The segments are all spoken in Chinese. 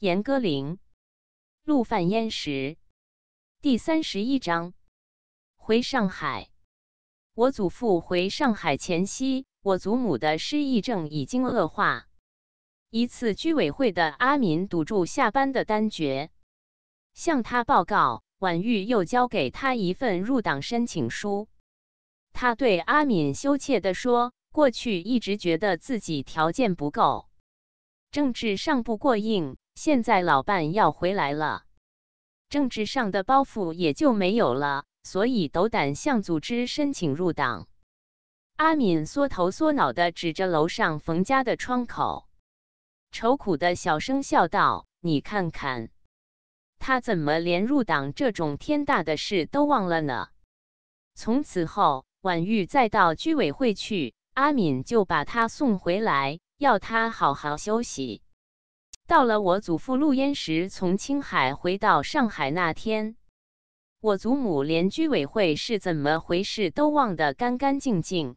严歌苓《陆犯焉识》第三十一章：回上海。我祖父回上海前夕，我祖母的失忆症已经恶化。一次居委会的阿敏堵住下班的丹珏，向他报告，婉玉又交给他一份入党申请书。他对阿敏羞怯的说：“过去一直觉得自己条件不够，政治上不过硬。”现在老伴要回来了，政治上的包袱也就没有了，所以斗胆向组织申请入党。阿敏缩头缩脑的指着楼上冯家的窗口，愁苦的小声笑道：“你看看，他怎么连入党这种天大的事都忘了呢？”从此后，婉玉再到居委会去，阿敏就把他送回来，要他好好休息。到了我祖父陆焉识从青海回到上海那天，我祖母连居委会是怎么回事都忘得干干净净。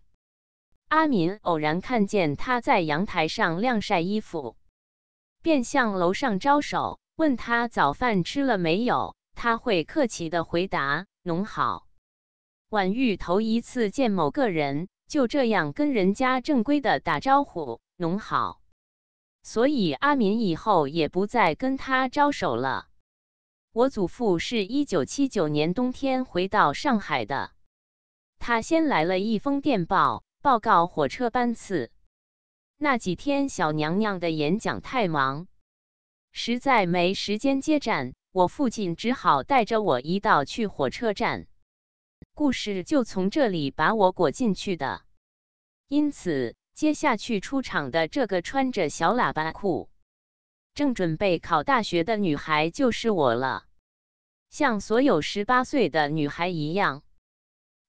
阿敏偶然看见他在阳台上晾晒衣服，便向楼上招手，问他早饭吃了没有。他会客气的回答：“农好。”婉玉头一次见某个人就这样跟人家正规的打招呼：“农好。”所以阿敏以后也不再跟他招手了。我祖父是一九七九年冬天回到上海的。他先来了一封电报，报告火车班次。那几天小娘娘的演讲太忙，实在没时间接站，我父亲只好带着我一道去火车站。故事就从这里把我裹进去的。因此。接下去出场的这个穿着小喇叭裤，正准备考大学的女孩就是我了。像所有十八岁的女孩一样，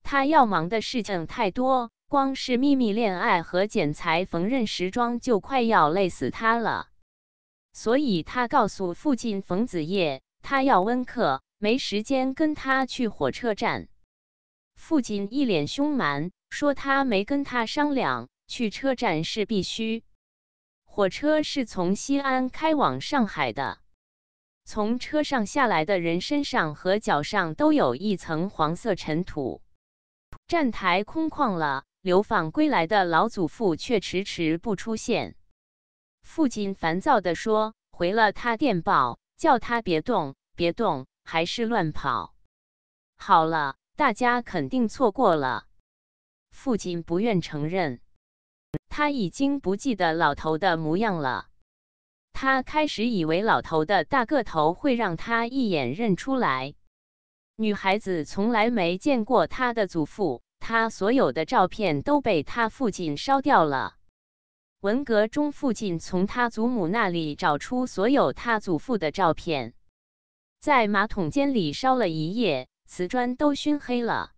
她要忙的事情太多，光是秘密恋爱和剪裁缝纫时装就快要累死她了。所以她告诉父亲冯子烨，她要温课，没时间跟他去火车站。父亲一脸凶蛮，说他没跟他商量。去车站是必须。火车是从西安开往上海的。从车上下来的人身上和脚上都有一层黄色尘土。站台空旷了，流放归来的老祖父却迟迟不出现。父亲烦躁地说：“回了他电报，叫他别动，别动，还是乱跑。”好了，大家肯定错过了。父亲不愿承认。他已经不记得老头的模样了。他开始以为老头的大个头会让他一眼认出来。女孩子从来没见过她的祖父，她所有的照片都被她父亲烧掉了。文革中，父亲从他祖母那里找出所有他祖父的照片，在马桶间里烧了一夜，瓷砖都熏黑了。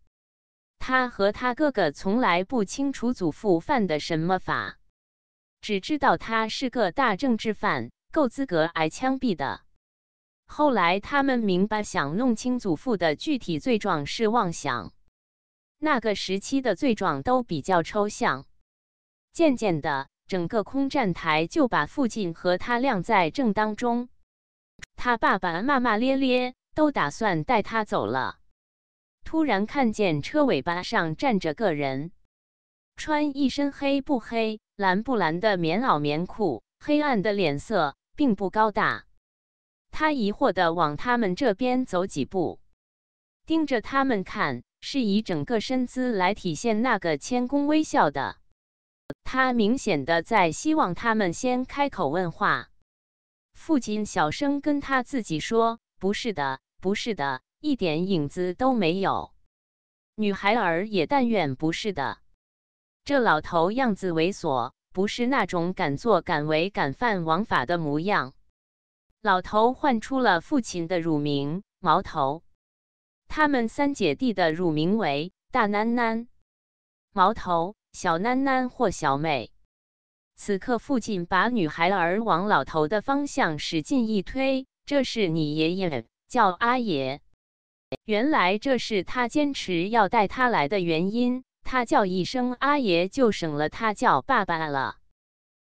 他和他哥哥从来不清楚祖父犯的什么法，只知道他是个大政治犯，够资格挨枪毙的。后来他们明白，想弄清祖父的具体罪状是妄想。那个时期的罪状都比较抽象。渐渐的，整个空站台就把父亲和他晾在正当中。他爸爸骂骂咧咧，都打算带他走了。突然看见车尾巴上站着个人，穿一身黑不黑、蓝不蓝的棉袄棉裤，黑暗的脸色，并不高大。他疑惑地往他们这边走几步，盯着他们看，是以整个身姿来体现那个谦恭微笑的。他明显的在希望他们先开口问话。父亲小声跟他自己说：“不是的，不是的。”一点影子都没有。女孩儿也但愿不是的。这老头样子猥琐，不是那种敢做敢为、敢犯王法的模样。老头唤出了父亲的乳名毛头。他们三姐弟的乳名为大囡囡、毛头、小囡囡或小妹。此刻，父亲把女孩儿往老头的方向使劲一推：“这是你爷爷，叫阿爷。”原来这是他坚持要带他来的原因。他叫一声阿爷就省了他叫爸爸了。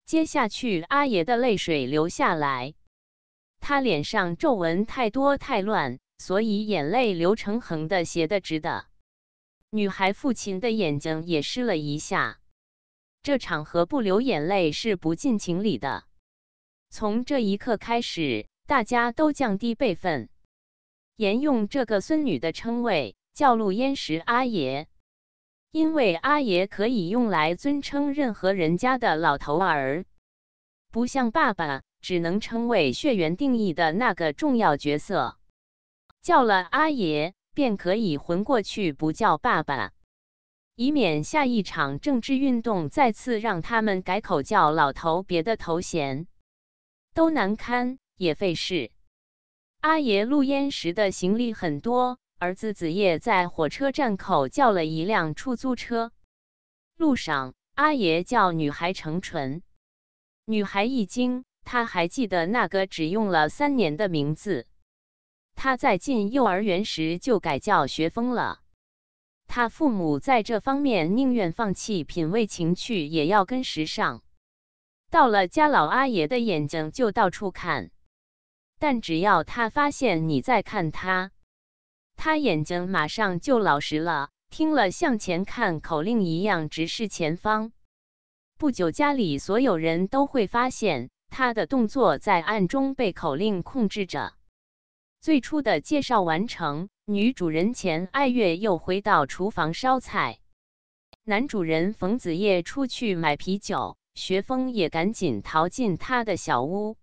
接下去，阿爷的泪水流下来，他脸上皱纹太多太乱，所以眼泪流成横的斜的直的。女孩父亲的眼睛也湿了一下。这场合不流眼泪是不近情理的。从这一刻开始，大家都降低辈分。沿用这个孙女的称谓，叫陆焉识阿爷，因为阿爷可以用来尊称任何人家的老头儿，不像爸爸只能称谓血缘定义的那个重要角色。叫了阿爷，便可以混过去不叫爸爸，以免下一场政治运动再次让他们改口叫老头别的头衔，都难堪也费事。阿爷路淹时的行李很多，儿子子夜在火车站口叫了一辆出租车。路上，阿爷叫女孩成纯，女孩一惊，他还记得那个只用了三年的名字。他在进幼儿园时就改叫学峰了。他父母在这方面宁愿放弃品味情趣，也要跟时尚。到了家，老阿爷的眼睛就到处看。但只要他发现你在看他，他眼睛马上就老实了，听了向前看口令一样，直视前方。不久，家里所有人都会发现他的动作在暗中被口令控制着。最初的介绍完成，女主人钱爱月又回到厨房烧菜，男主人冯子烨出去买啤酒，学峰也赶紧逃进他的小屋。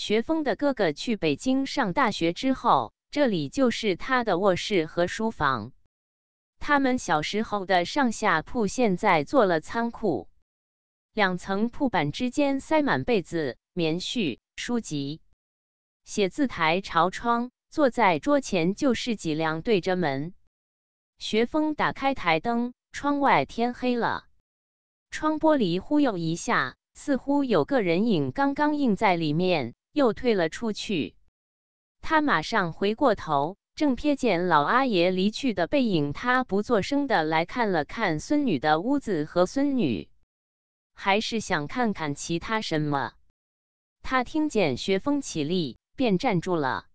学峰的哥哥去北京上大学之后，这里就是他的卧室和书房。他们小时候的上下铺现在做了仓库，两层铺板之间塞满被子、棉絮、书籍。写字台朝窗，坐在桌前就是脊梁对着门。学峰打开台灯，窗外天黑了，窗玻璃忽悠一下，似乎有个人影刚刚映在里面。又退了出去。他马上回过头，正瞥见老阿爷离去的背影。他不作声的来看了看孙女的屋子和孙女，还是想看看其他什么。他听见学风起立，便站住了。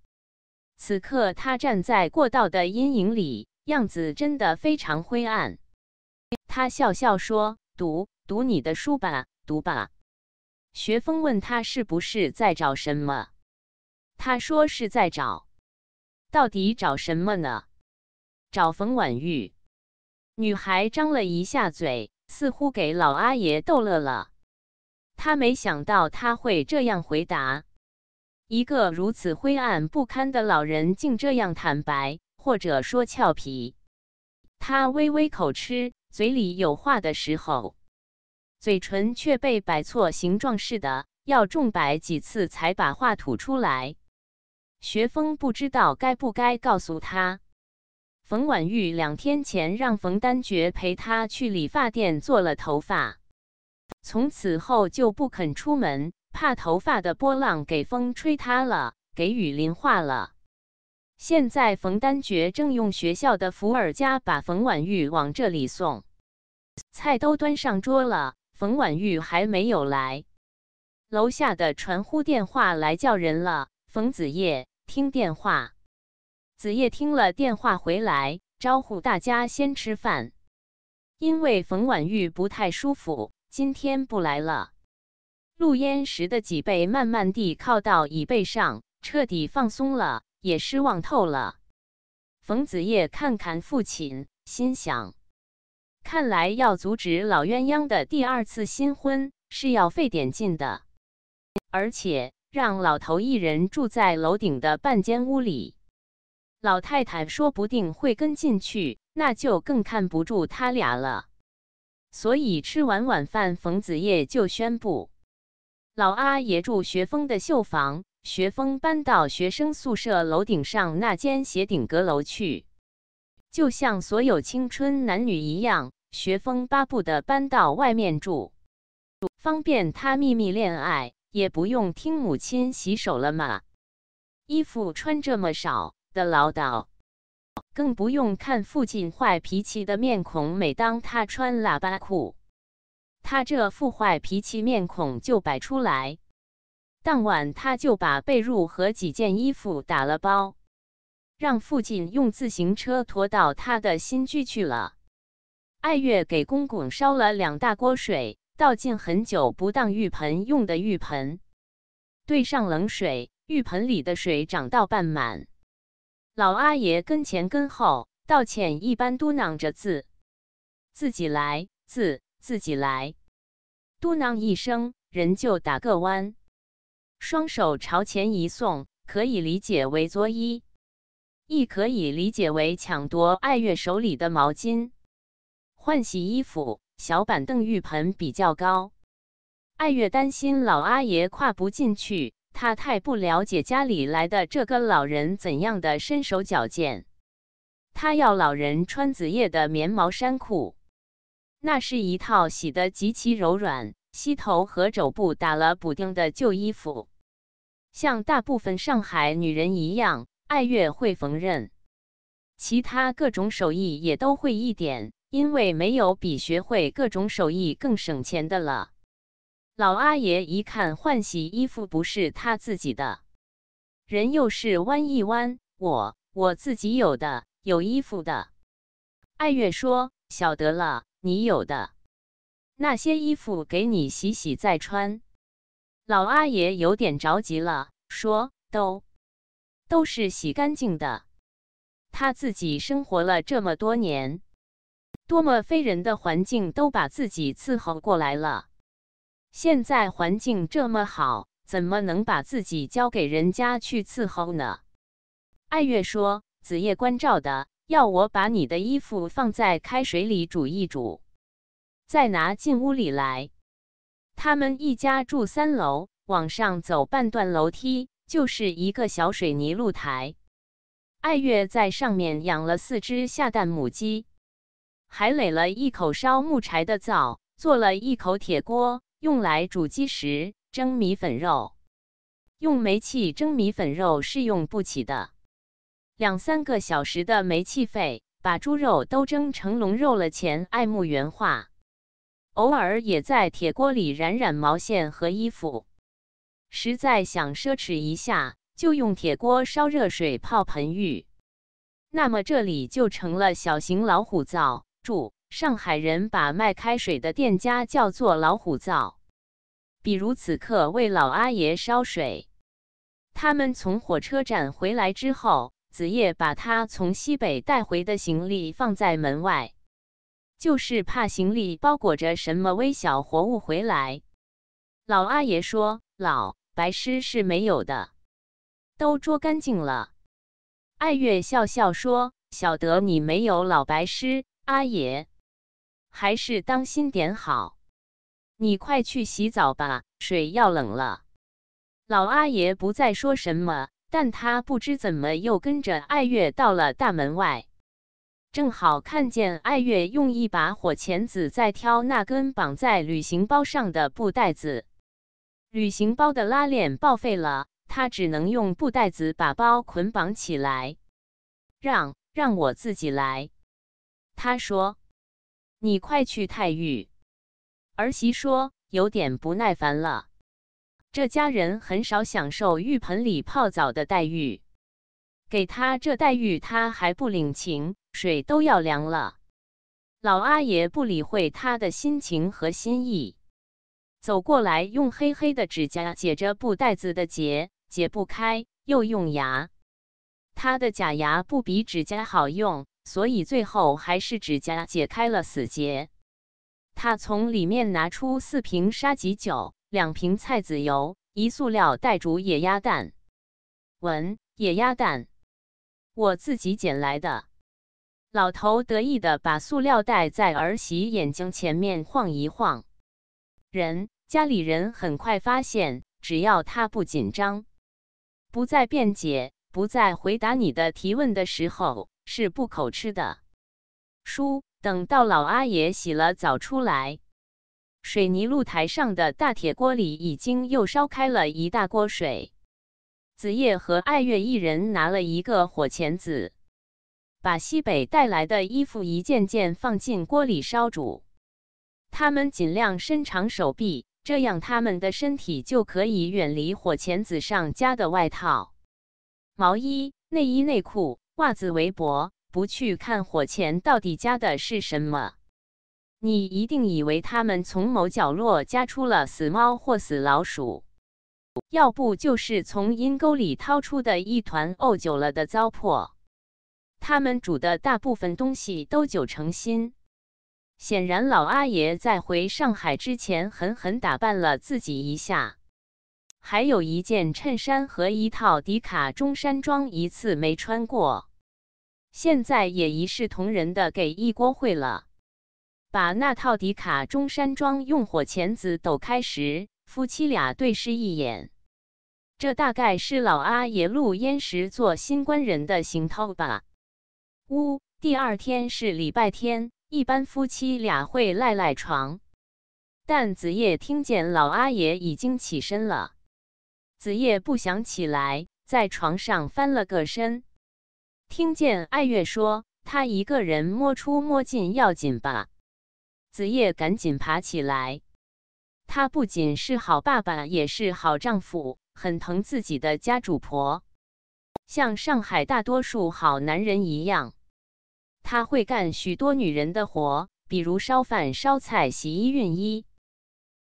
此刻他站在过道的阴影里，样子真的非常灰暗。他笑笑说：“读读你的书吧，读吧。”学峰问他是不是在找什么，他说是在找，到底找什么呢？找冯婉玉。女孩张了一下嘴，似乎给老阿爷逗乐了。他没想到他会这样回答，一个如此灰暗不堪的老人竟这样坦白，或者说俏皮。他微微口吃，嘴里有话的时候。嘴唇却被摆错形状似的，要重摆几次才把话吐出来。学峰不知道该不该告诉他，冯婉玉两天前让冯丹珏陪她去理发店做了头发，从此后就不肯出门，怕头发的波浪给风吹塌了，给雨淋化了。现在冯丹珏正用学校的伏尔加把冯婉玉往这里送，菜都端上桌了。冯婉玉还没有来，楼下的传呼电话来叫人了。冯子夜听电话，子夜听了电话回来，招呼大家先吃饭，因为冯婉玉不太舒服，今天不来了。陆焉识的脊背慢慢地靠到椅背上，彻底放松了，也失望透了。冯子夜看看父亲，心想。看来要阻止老鸳鸯的第二次新婚是要费点劲的，而且让老头一人住在楼顶的半间屋里，老太太说不定会跟进去，那就更看不住他俩了。所以吃完晚饭，冯子烨就宣布：老阿爷住学峰的绣房，学峰搬到学生宿舍楼顶上那间斜顶阁楼去，就像所有青春男女一样。学风巴布的搬到外面住，方便他秘密恋爱，也不用听母亲洗手了吗？衣服穿这么少的唠叨，更不用看父亲坏脾气的面孔。每当他穿喇叭裤，他这副坏脾气面孔就摆出来。当晚他就把被褥和几件衣服打了包，让父亲用自行车驮到他的新居去了。艾月给公公烧了两大锅水，倒进很久不当浴盆用的浴盆，兑上冷水，浴盆里的水涨到半满。老阿爷跟前跟后，道歉一般嘟囔着字，自己来，字自己来，嘟囔一声，人就打个弯，双手朝前一送，可以理解为作揖，亦可以理解为抢夺爱月手里的毛巾。换洗衣服，小板凳浴盆比较高。爱月担心老阿爷跨不进去，她太不了解家里来的这个老人怎样的身手矫健。他要老人穿子夜的棉毛衫裤，那是一套洗得极其柔软、膝头和肘部打了补丁的旧衣服。像大部分上海女人一样，爱月会缝纫，其他各种手艺也都会一点。因为没有比学会各种手艺更省钱的了。老阿爷一看换洗衣服不是他自己的，人又是弯一弯，我我自己有的，有衣服的。爱月说：“晓得了，你有的那些衣服给你洗洗再穿。”老阿爷有点着急了，说：“都都是洗干净的，他自己生活了这么多年。”多么非人的环境都把自己伺候过来了，现在环境这么好，怎么能把自己交给人家去伺候呢？艾月说：“子夜关照的，要我把你的衣服放在开水里煮一煮，再拿进屋里来。”他们一家住三楼，往上走半段楼梯就是一个小水泥露台。艾月在上面养了四只下蛋母鸡。还垒了一口烧木柴的灶，做了一口铁锅，用来煮鸡食、蒸米粉肉。用煤气蒸米粉肉是用不起的，两三个小时的煤气费，把猪肉都蒸成龙肉了。钱爱慕原话，偶尔也在铁锅里染染毛线和衣服，实在想奢侈一下，就用铁锅烧热水泡盆浴。那么这里就成了小型老虎灶。住上海人把卖开水的店家叫做老虎灶。比如此刻为老阿爷烧水。他们从火车站回来之后，子夜把他从西北带回的行李放在门外，就是怕行李包裹着什么微小活物回来。老阿爷说：“老白尸是没有的，都捉干净了。”爱月笑笑说：“晓得你没有老白尸。”阿爷，还是当心点好。你快去洗澡吧，水要冷了。老阿爷不再说什么，但他不知怎么又跟着艾月到了大门外，正好看见艾月用一把火钳子在挑那根绑在旅行包上的布袋子。旅行包的拉链报废了，他只能用布袋子把包捆绑起来。让让我自己来。他说：“你快去太玉。儿媳说：“有点不耐烦了。这家人很少享受浴盆里泡澡的待遇，给他这待遇，他还不领情。水都要凉了。”老阿爷不理会他的心情和心意，走过来用黑黑的指甲解着布袋子的结，解不开，又用牙。他的假牙不比指甲好用。所以最后还是指甲解开了死结。他从里面拿出四瓶沙棘酒、两瓶菜籽油、一塑料袋煮野鸭蛋。闻野鸭蛋，我自己捡来的。老头得意的把塑料袋在儿媳眼睛前面晃一晃。人家里人很快发现，只要他不紧张，不再辩解，不再回答你的提问的时候。是不口吃的。叔，等到老阿爷洗了澡出来，水泥露台上的大铁锅里已经又烧开了一大锅水。子夜和爱月一人拿了一个火钳子，把西北带来的衣服一件件放进锅里烧煮。他们尽量伸长手臂，这样他们的身体就可以远离火钳子上加的外套、毛衣、内衣、内裤。袜子围脖，不去看火钳到底夹的是什么，你一定以为他们从某角落夹出了死猫或死老鼠，要不就是从阴沟里掏出的一团沤久了的糟粕。他们煮的大部分东西都九成新。显然老阿爷在回上海之前狠狠打扮了自己一下。还有一件衬衫和一套迪卡中山装，一次没穿过，现在也一视同仁的给一锅烩了。把那套迪卡中山装用火钳子抖开时，夫妻俩对视一眼，这大概是老阿爷录烟时做新官人的行头吧。呜，第二天是礼拜天，一般夫妻俩会赖赖床，但子夜听见老阿爷已经起身了。子夜不想起来，在床上翻了个身，听见艾月说：“他一个人摸出摸进要紧吧。”子夜赶紧爬起来。他不仅是好爸爸，也是好丈夫，很疼自己的家主婆，像上海大多数好男人一样，他会干许多女人的活，比如烧饭、烧菜、洗衣、熨衣。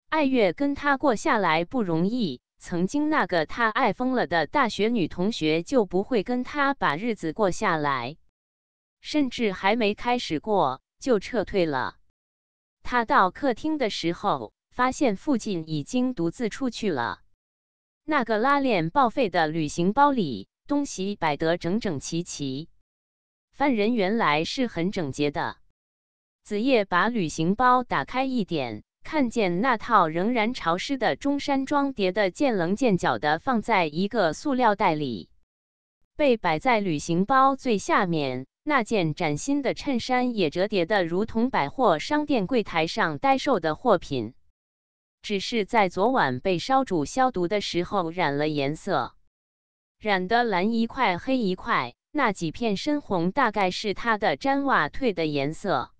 爱月跟他过下来不容易。曾经那个他爱疯了的大学女同学就不会跟他把日子过下来，甚至还没开始过就撤退了。他到客厅的时候，发现父亲已经独自出去了。那个拉链报废的旅行包里东西摆得整整齐齐，犯人原来是很整洁的。子夜把旅行包打开一点。看见那套仍然潮湿的中山装，叠得见棱见角的，放在一个塑料袋里，被摆在旅行包最下面。那件崭新的衬衫也折叠的如同百货商店柜台上待售的货品，只是在昨晚被烧煮消毒的时候染了颜色，染的蓝一块黑一块，那几片深红大概是他的粘袜褪的颜色。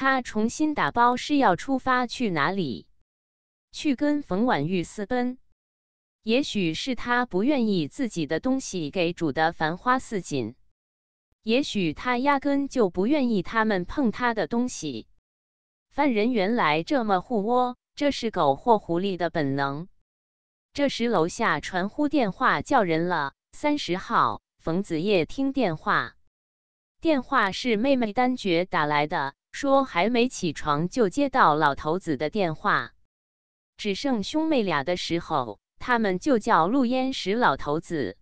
他重新打包是要出发去哪里？去跟冯婉玉私奔？也许是他不愿意自己的东西给煮的繁花似锦，也许他压根就不愿意他们碰他的东西。犯人原来这么护窝，这是狗或狐狸的本能。这时楼下传呼电话叫人了，三十号冯子夜听电话，电话是妹妹单珏打来的。说还没起床就接到老头子的电话，只剩兄妹俩的时候，他们就叫陆焉石老头子，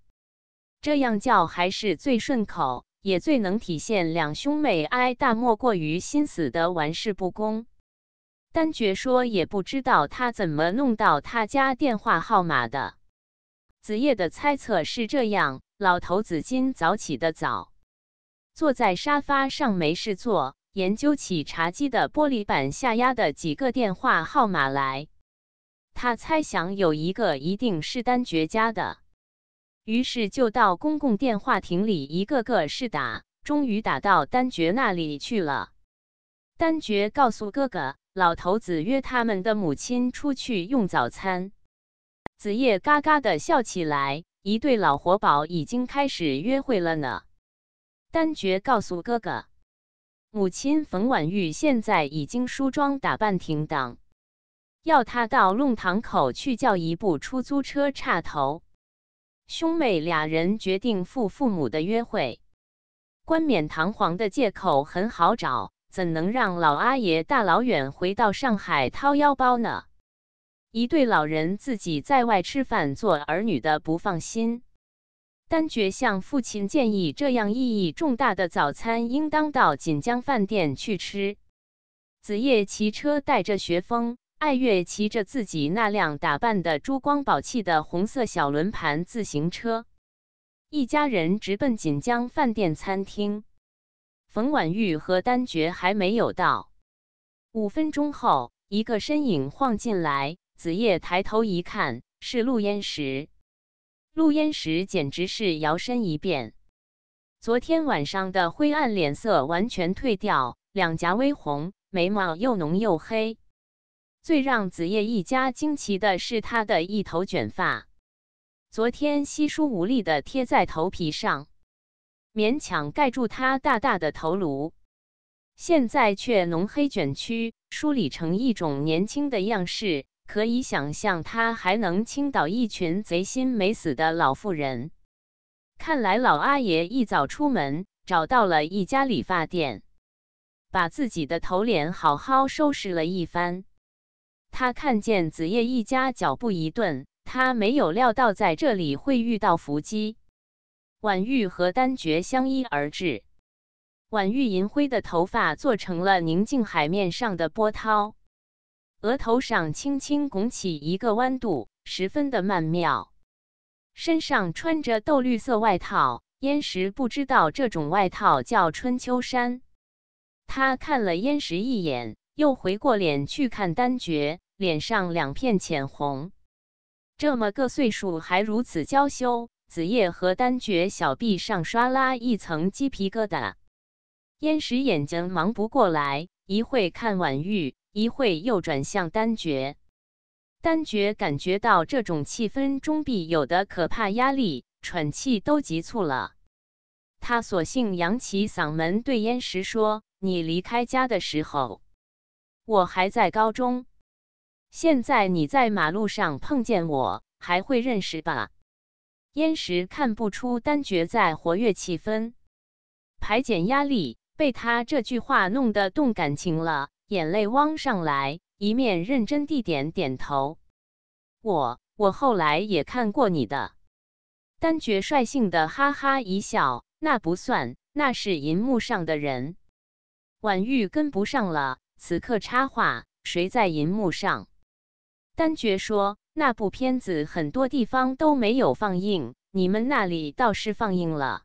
这样叫还是最顺口，也最能体现两兄妹哀大莫过于心死的玩世不恭。单觉说也不知道他怎么弄到他家电话号码的，子夜的猜测是这样：老头子今早起得早，坐在沙发上没事做。研究起茶几的玻璃板下压的几个电话号码来，他猜想有一个一定是单绝家的，于是就到公共电话亭里一个个试打，终于打到单爵那里去了。单爵告诉哥哥，老头子约他们的母亲出去用早餐。子夜嘎嘎的笑起来，一对老活宝已经开始约会了呢。单爵告诉哥哥。母亲冯婉玉现在已经梳妆打扮停当，要他到弄堂口去叫一部出租车插头。兄妹俩人决定赴父母的约会，冠冕堂皇的借口很好找，怎能让老阿爷大老远回到上海掏腰包呢？一对老人自己在外吃饭，做儿女的不放心。丹珏向父亲建议这样意义重大的早餐，应当到锦江饭店去吃。子夜骑车带着学风，艾月骑着自己那辆打扮的珠光宝气的红色小轮盘自行车，一家人直奔锦江饭店餐厅。冯婉玉和丹珏还没有到。五分钟后，一个身影晃进来，子夜抬头一看，是陆焉识。陆焉时简直是摇身一变，昨天晚上的灰暗脸色完全褪掉，两颊微红，眉毛又浓又黑。最让子夜一家惊奇的是他的一头卷发，昨天稀疏无力的贴在头皮上，勉强盖住他大大的头颅，现在却浓黑卷曲，梳理成一种年轻的样式。可以想象，他还能倾倒一群贼心没死的老妇人。看来老阿爷一早出门，找到了一家理发店，把自己的头脸好好收拾了一番。他看见子夜一家脚步一顿，他没有料到在这里会遇到伏击。婉玉和丹珏相依而至，婉玉银灰的头发做成了宁静海面上的波涛。额头上轻轻拱起一个弯度，十分的曼妙。身上穿着豆绿色外套，燕石不知道这种外套叫春秋衫。他看了燕石一眼，又回过脸去看丹珏，脸上两片浅红。这么个岁数还如此娇羞，子夜和丹珏小臂上刷拉一层鸡皮疙瘩。燕石眼睛忙不过来，一会看婉玉。一会又转向单觉，单觉感觉到这种气氛中必有的可怕压力，喘气都急促了。他索性扬起嗓门对燕石说：“你离开家的时候，我还在高中。现在你在马路上碰见我，还会认识吧？”燕石看不出单觉在活跃气氛、排减压力，被他这句话弄得动感情了。眼泪汪上来，一面认真地点点头。我我后来也看过你的。单珏率性的哈哈一笑，那不算，那是银幕上的人。婉玉跟不上了，此刻插话：谁在银幕上？单珏说：那部片子很多地方都没有放映，你们那里倒是放映了。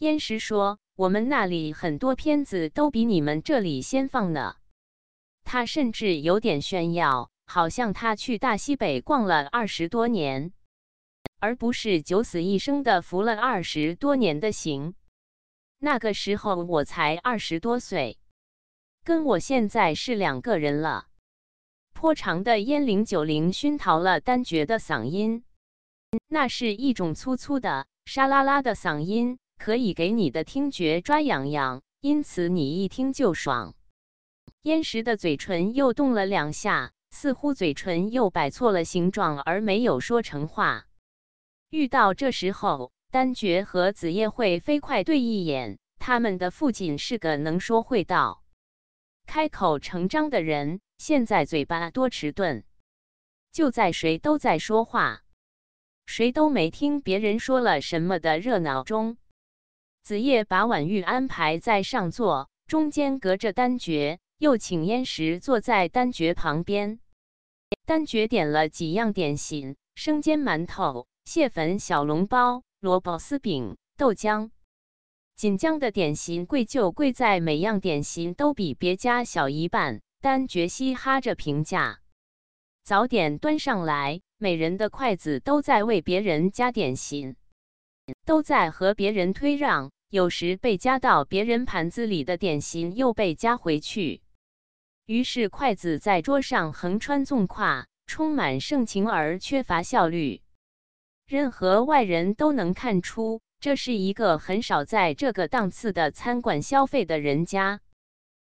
燕石说：我们那里很多片子都比你们这里先放呢。他甚至有点炫耀，好像他去大西北逛了二十多年，而不是九死一生的服了二十多年的刑。那个时候我才二十多岁，跟我现在是两个人了。颇长的烟零九零熏陶了丹珏的嗓音，那是一种粗粗的沙啦啦的嗓音，可以给你的听觉抓痒痒，因此你一听就爽。燕石的嘴唇又动了两下，似乎嘴唇又摆错了形状而没有说成话。遇到这时候，丹珏和子夜会飞快对一眼。他们的父亲是个能说会道、开口成章的人，现在嘴巴多迟钝。就在谁都在说话，谁都没听别人说了什么的热闹中，子夜把婉玉安排在上座，中间隔着丹珏。又请烟石坐在丹珏旁边，丹珏点了几样点心：生煎馒头、蟹粉小笼包、萝卜丝饼、豆浆。锦江的点心贵就贵在每样点心都比别家小一半。丹珏嘻哈着评价。早点端上来，每人的筷子都在为别人夹点心，都在和别人推让。有时被夹到别人盘子里的点心又被夹回去。于是筷子在桌上横穿纵跨，充满盛情而缺乏效率。任何外人都能看出，这是一个很少在这个档次的餐馆消费的人家，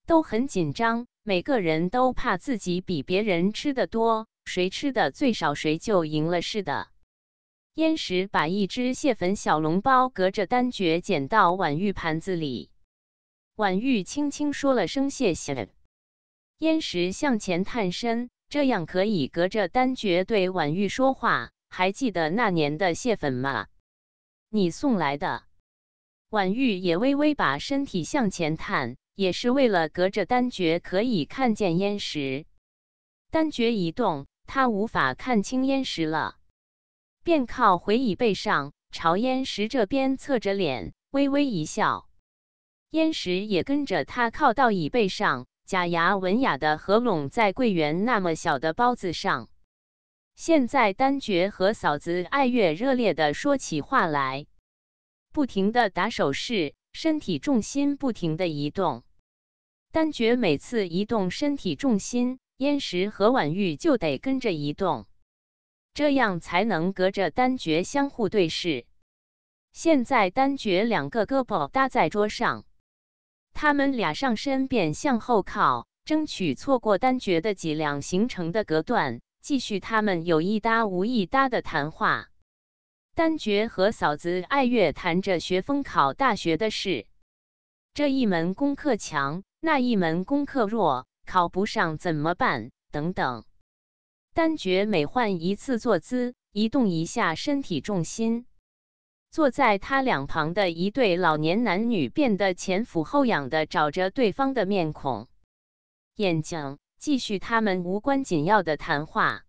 都很紧张，每个人都怕自己比别人吃的多，谁吃的最少谁就赢了似的。燕石把一只蟹粉小笼包隔着单角捡到婉玉盘子里，婉玉轻轻说了声谢谢。燕石向前探身，这样可以隔着单诀对婉玉说话。还记得那年的蟹粉吗？你送来的。婉玉也微微把身体向前探，也是为了隔着单诀可以看见燕石。单诀一动，他无法看清燕石了，便靠回椅背上，朝燕石这边侧着脸，微微一笑。燕石也跟着他靠到椅背上。假牙文雅的合拢在桂圆那么小的包子上。现在丹珏和嫂子爱月热烈的说起话来，不停的打手势，身体重心不停的移动。丹珏每次移动身体重心，燕石和婉玉就得跟着移动，这样才能隔着丹珏相互对视。现在丹珏两个胳膊搭在桌上。他们俩上身便向后靠，争取错过单绝的脊梁形成的隔断，继续他们有一搭无一搭的谈话。单觉和嫂子爱月谈着学风考大学的事，这一门功课强，那一门功课弱，考不上怎么办？等等。单觉每换一次坐姿，移动一下身体重心。坐在他两旁的一对老年男女，变得前俯后仰的找着对方的面孔、眼睛，继续他们无关紧要的谈话。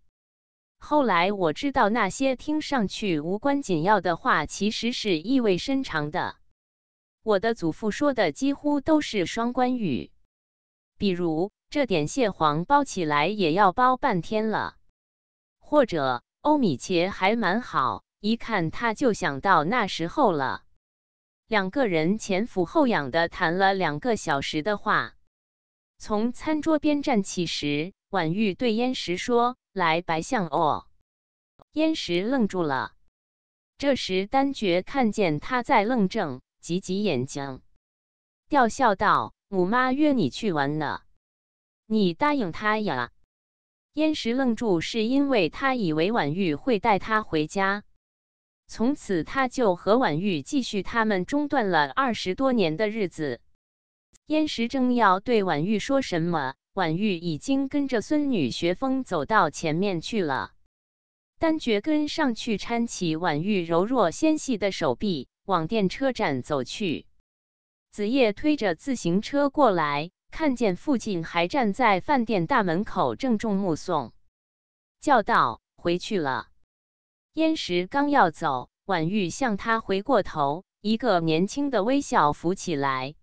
后来我知道，那些听上去无关紧要的话，其实是意味深长的。我的祖父说的几乎都是双关语，比如“这点蟹黄包起来也要包半天了”，或者“欧米茄还蛮好”。一看他就想到那时候了，两个人前俯后仰的谈了两个小时的话，从餐桌边站起时，婉玉对燕石说：“来白象哦。”燕石愣住了。这时丹珏看见他在愣怔，挤挤眼睛，调笑道：“姆妈约你去玩呢，你答应他呀。”燕石愣住，是因为他以为婉玉会带他回家。从此，他就和婉玉继续他们中断了二十多年的日子。燕时正要对婉玉说什么，婉玉已经跟着孙女学风走到前面去了。丹珏跟上去搀起婉玉柔弱纤细的手臂，往电车站走去。子夜推着自行车过来，看见父亲还站在饭店大门口郑重目送，叫道：“回去了。”燕石刚要走，婉玉向他回过头，一个年轻的微笑浮起来。